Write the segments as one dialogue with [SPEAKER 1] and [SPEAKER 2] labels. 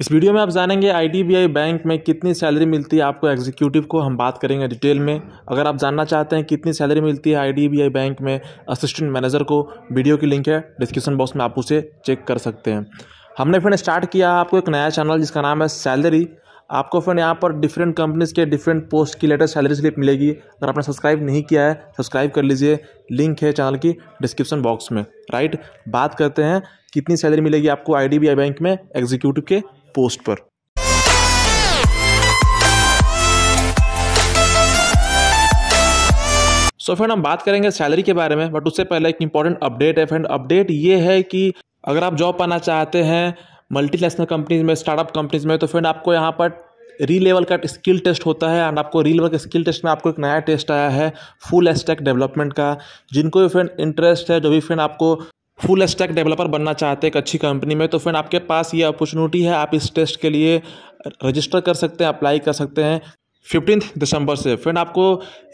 [SPEAKER 1] इस वीडियो में आप जानेंगे आईडीबीआई बैंक में कितनी सैलरी मिलती है आपको एग्जीक्यूटिव को हम बात करेंगे डिटेल में अगर आप जानना चाहते हैं कितनी सैलरी मिलती है आईडीबीआई बैंक में असिस्टेंट मैनेजर को वीडियो की लिंक है डिस्क्रिप्शन बॉक्स में आप उसे चेक कर सकते हैं हमने फिर स्टार्ट किया आपको एक नया चैनल जिसका नाम है सैलरी आपको फिर यहाँ पर डिफरेंट कंपनीज के डिफरेंट पोस्ट की लेटेस्ट सैलरी स्लिप मिलेगी अगर आपने सब्सक्राइब नहीं किया है सब्सक्राइब कर लीजिए लिंक है चैनल की डिस्क्रिप्शन बॉक्स में राइट बात करते हैं कितनी सैलरी मिलेगी आपको आई बैंक में एग्जीक्यूटिव के पोस्ट पर सो so फ्रेंड हम बात करेंगे सैलरी के बारे में बट उससे पहले एक इंपॉर्टेंट अपडेट है फ्रेंड अपडेट ये है कि अगर आप जॉब पाना चाहते हैं मल्टीनेशनल कंपनीज में स्टार्टअप कंपनीज में तो फ्रेंड आपको यहाँ पर री लेवल का स्किल टेस्ट होता है एंड आपको री लेवल का स्किल टेस्ट में आपको एक नया टेस्ट आया है फुल एस्टेक डेवलपमेंट का जिनको भी फ्रेंड इंटरेस्ट है जो भी फ्रेंड आपको फुल स्टैक डेवलपर बनना चाहते हैं एक अच्छी कंपनी में तो फ्रेंड आपके पास ये अपॉर्चुनिटी है आप इस टेस्ट के लिए रजिस्टर कर सकते हैं अप्लाई कर सकते हैं फिफ्टीन दिसंबर से फ्रेंड आपको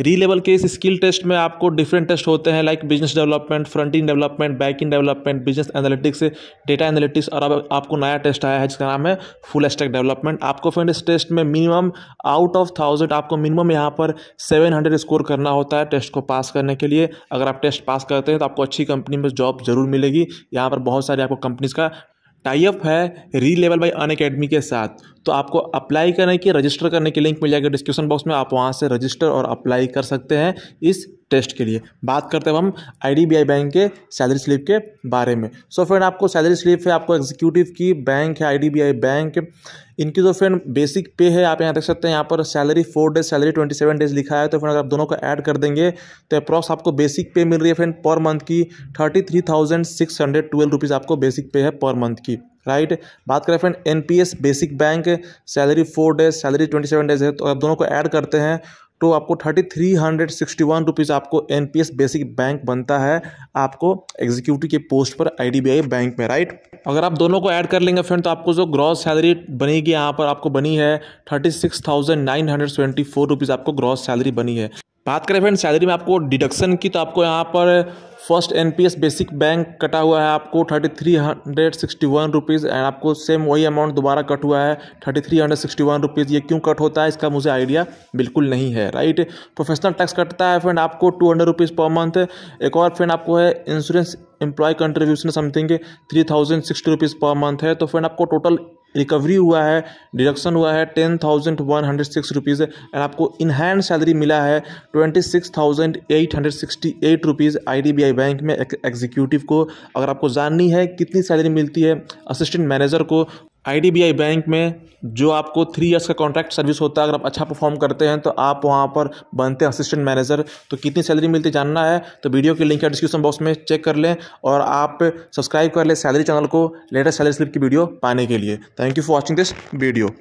[SPEAKER 1] री लेवल के इस स्किल टेस्ट में आपको डिफरेंट टेस्ट होते हैं like business development front end development back end development business analytics data analytics और अब आपको नया टेस्ट आया है जिसका नाम है फुल स्टेक डेवलपमेंट आपको फ्रेंड इस टेस्ट में मिनिमम आउट ऑफ थाउजेंड आपको मिनिमम यहाँ पर सेवन हंड्रेड स्कोर करना होता है टेस्ट को पास करने के लिए अगर आप टेस्ट पास करते हैं तो आपको अच्छी कंपनी में जॉब जरूर मिलेगी यहाँ पर बहुत सारी आपको कंपनीज का टाइप है री लेवल बाई अन अकेडमी के साथ तो आपको अप्लाई करने की रजिस्टर करने की लिंक मिल जाएगी डिस्क्रिप्शन बॉक्स में आप वहाँ से रजिस्टर और अप्लाई कर सकते हैं इस टेस्ट के लिए बात करते हैं हम आईडीबीआई बैंक के सैलरी स्लिप के बारे में सो so फ्रेंड आपको सैलरी स्लिप है आपको एग्जीक्यूटिव की बैंक है आईडीबीआई बैंक इनकी जो फ्रेंड बेसिक पे है आप यहाँ देख सकते हैं यहाँ पर salary four days salary twenty seven days लिखा है तो फ्रेंड अगर आप दोनों को ऐड कर देंगे तो अप्रॉक्स आपको बेसिक पे मिल रही है फ्रेंड पर मंथ की thirty three thousand six hundred twelve rupees आपको बेसिक पे है पर मंथ की राइट बात करें फ्रेंड एन basic bank salary four days salary twenty seven days है तो आप दोनों को ऐड करते हैं तो आपको thirty three hundred sixty one rupees आपको एन बेसिक बैंक बनता है आपको एग्जीक्यूटिव के पोस्ट पर आई बैंक में राइट अगर आप दोनों को ऐड कर लेंगे फ्रेंड तो आपको जो ग्रॉस सैलरी बनेगी यहाँ पर आपको बनी है thirty six thousand nine hundred seventy four rupees आपको ग्रॉस सैलरी बनी है बात करें फ्रेंड सैलरी में आपको डिडक्शन की तो आपको यहाँ पर फर्स्ट एनपीएस बेसिक बैंक कटा हुआ है आपको thirty three hundred sixty one rupees and आपको सेम वही अमाउंट दोबारा कट हुआ है thirty three hundred sixty one rupees ये क्यों कट होता है इसका मुझे आइडिया बिल्कुल नहीं है राइट प्रोफेशनल टैक्स कटता है फ्रेंड आपको two hundred rupees per month एक और फ्रेंड आपको है insurance employ contribution something three thousand sixty rupees per month है तो फ्रेंड आपको टोटल रिकवरी हुआ है डिडक्शन हुआ है ten thousand one hundred six rupees and आपको इनहैंड सैलरी मिला है twenty six thousand eight hundred sixty eight rupees I D B I bank में एग्जीक्यूटिव को अगर आपको जाननी है कितनी सैलरी मिलती है असिस्टेंट मैनेजर को आई बैंक में जो आपको थ्री इयर्स का कॉन्ट्रैक्ट सर्विस होता है अगर आप अच्छा परफॉर्म करते हैं तो आप वहाँ पर बनते हैं असिस्टेंट मैनेजर तो कितनी सैलरी मिलती जानना है तो वीडियो के लिंक है डिस्क्रिप्शन बॉक्स में चेक कर लें और आप सब्सक्राइब कर लें सैलरी चैनल को लेटेस्ट सैलरी स्लिप की वीडियो पाने के लिए thank you for watching this video